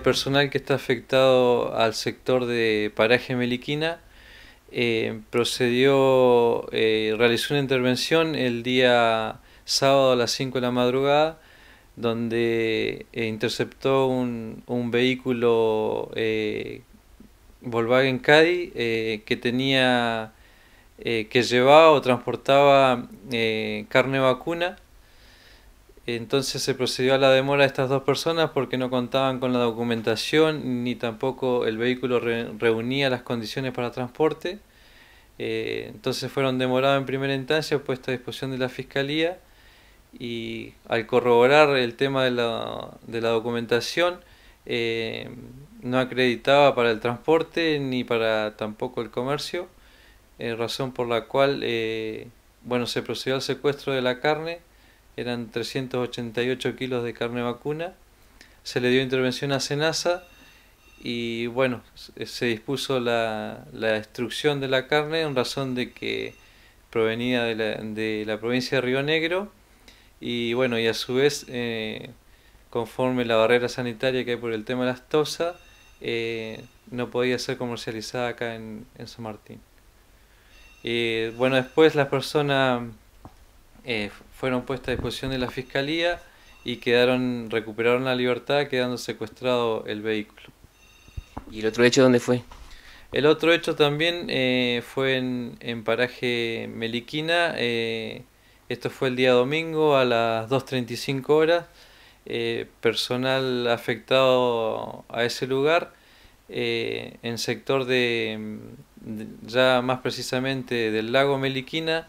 personal que está afectado al sector de Paraje Meliquina eh, procedió, eh, realizó una intervención el día sábado a las 5 de la madrugada, donde eh, interceptó un, vehículo Volkswagen Caddy que tenía, que llevaba o transportaba carne vacuna entonces se procedió a la demora de estas dos personas porque no contaban con la documentación ni tampoco el vehículo reunía las condiciones para transporte. Eh, entonces fueron demorados en primera instancia, puesta a disposición de la Fiscalía y al corroborar el tema de la, de la documentación eh, no acreditaba para el transporte ni para tampoco el comercio, eh, razón por la cual bueno, se procedió al secuestro de la carne eran 388 kilos de carne vacuna. Se le dio intervención a Senasa y bueno, se dispuso la, la destrucción de la carne en razón de que provenía de la, provincia de Río Negro y bueno, y a su vez, eh, conforme la barrera sanitaria que hay por el tema de las tosa, eh, no podía ser comercializada acá en, San Martín. Eh, bueno, después las personas fueron puestas a disposición de la fiscalía y quedaron recuperaron la libertad quedando secuestrado el vehículo. ¿Y el otro hecho dónde fue? El otro hecho también eh, fue en, paraje Meliquina, eh, esto fue el día domingo a las 2.35 horas, eh, personal afectado a ese lugar, en sector de, ya más precisamente del lago Meliquina,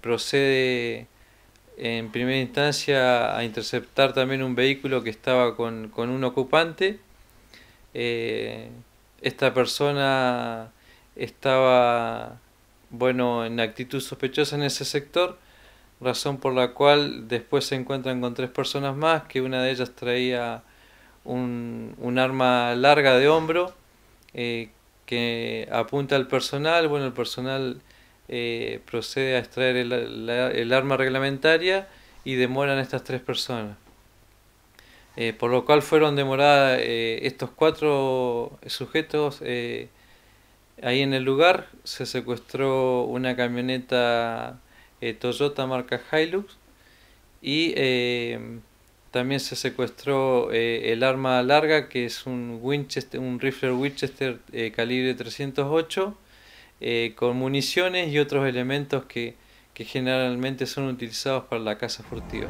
procede en primera instancia a interceptar también un vehículo que estaba con, un ocupante. Eh, esta persona estaba bueno en actitud sospechosa en ese sector, razón por la cual después se encuentran con tres personas más, que una de ellas traía un, arma larga de hombro eh, que apunta al personal, bueno el personal eh, procede a extraer el, arma reglamentaria y demoran estas tres personas. Eh, por lo cual fueron demoradas eh, estos cuatro sujetos ahí en el lugar. Se secuestró una camioneta Toyota marca Hilux y también se secuestró el arma larga que es un Winchester, un rifle Winchester calibre 308 eh, con municiones y otros elementos que, que generalmente son utilizados para la caza furtiva.